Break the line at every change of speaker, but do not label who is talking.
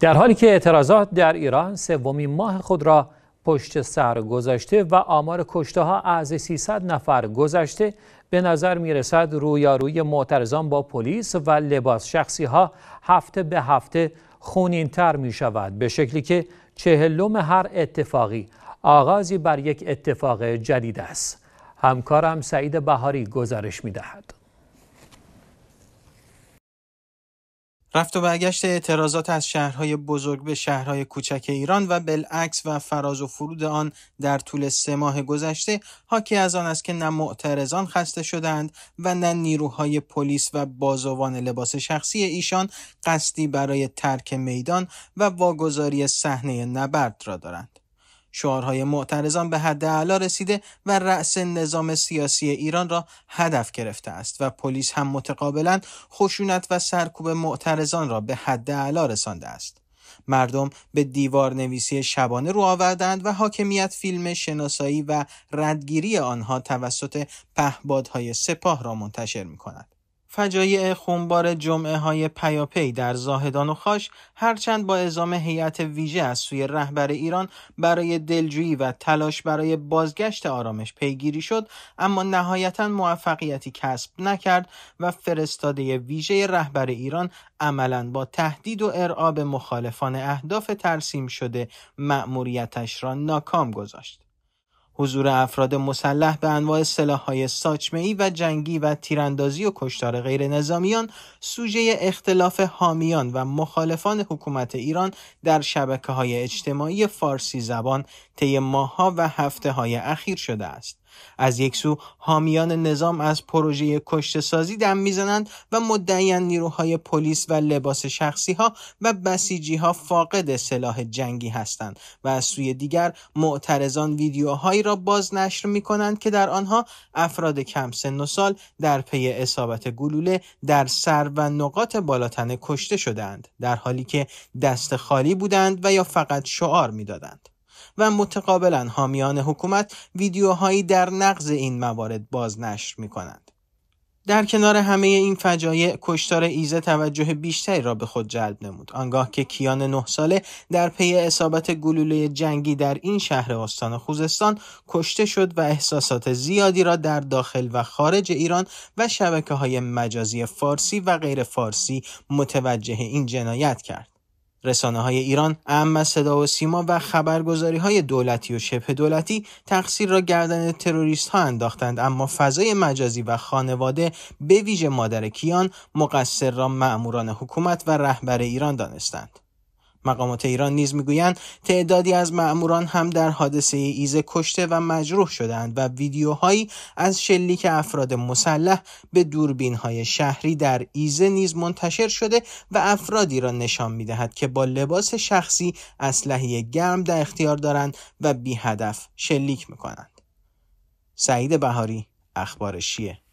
در حالی که اعتراضات در ایران سومین ماه خود را پشت سر گذاشته و آمار کشته ها از 300 نفر گذشته به نظر می رسد رویاروی معترضان با پلیس و لباس شخصی ها هفته به هفته خونین تر می شود به شکلی که چهلم هر اتفاقی آغازی بر یک اتفاق جدید است همکارم سعید بهاری گزارش می دهد رفت و برگشت اعتراضات از شهرهای
بزرگ به شهرهای کوچک ایران و بالعکس و فراز و فرود آن در طول سه ماه گذشته حاکی از آن است که نه معترضان خسته شدند و نه نیروهای پلیس و بازوان لباس شخصی ایشان قصدی برای ترک میدان و واگذاری صحنه نبرد را دارند. شعارهای معترضان به حد اعلا رسیده و رأس نظام سیاسی ایران را هدف گرفته است و پلیس هم متقابلا خشونت و سرکوب معترضان را به حد اعلا رسانده است مردم به دیوار نویسی شبانه رو آوردند و حاکمیت فیلم شناسایی و ردگیری آنها توسط پهبادهای سپاه را منتشر می کند. فجایع خونبار جمعه های پیاپی در زاهدان و خاش هرچند با اعزام هیئت ویژه از سوی رهبر ایران برای دلجویی و تلاش برای بازگشت آرامش پیگیری شد اما نهایتا موفقیتی کسب نکرد و فرستاده ویژه رهبر ایران عملا با تهدید و ارعاب مخالفان اهداف ترسیم شده مأموریتش را ناکام گذاشت حضور افراد مسلح به انواع سلاحهای ساچمه‌ای و جنگی و تیراندازی و کشتار غیر نظامیان سوژه اختلاف حامیان و مخالفان حکومت ایران در شبکه های اجتماعی فارسی زبان طی ماهها و هفته های اخیر شده است. از یک سو حامیان نظام از پروژه کشت سازی دم میزنند و مدعیان نیروهای پلیس و لباس شخصی ها و بسیجی ها فاقد سلاح جنگی هستند و از سوی دیگر معترضان ویدیوهایی را را بازنشر می کنند که در آنها افراد کم سن و سال در پی اصابت گلوله در سر و نقاط بالاتنه کشته شدند در حالی که دست خالی بودند و یا فقط شعار دادند و متقابلا حامیان حکومت ویدیوهایی در نقض این موارد بازنشر می کنند. در کنار همه این فجایع کشتار ایزه توجه بیشتری را به خود جلب نمود آنگاه که کیان نه ساله در پی اصابت گلوله جنگی در این شهر استان خوزستان کشته شد و احساسات زیادی را در داخل و خارج ایران و شبکه های مجازی فارسی و غیر فارسی متوجه این جنایت کرد رسانه های ایران اما صدا و سیما و خبرگزاری های دولتی و شبه دولتی تقصیر را گردن تروریست ها انداختند اما فضای مجازی و خانواده به ویژه مادر کیان مقصر را معموران حکومت و رهبر ایران دانستند. مقامات ایران نیز میگویند تعدادی از مأموران هم در حادثه ایزه کشته و مجروح شدند و ویدیوهایی از شلیک افراد مسلح به دوربین های شهری در ایزه نیز منتشر شده و افرادی را نشان میدهد که با لباس شخصی اسلحه گرم در اختیار دارند و بی هدف شلیک میکنند سعید بهاری اخبار شیه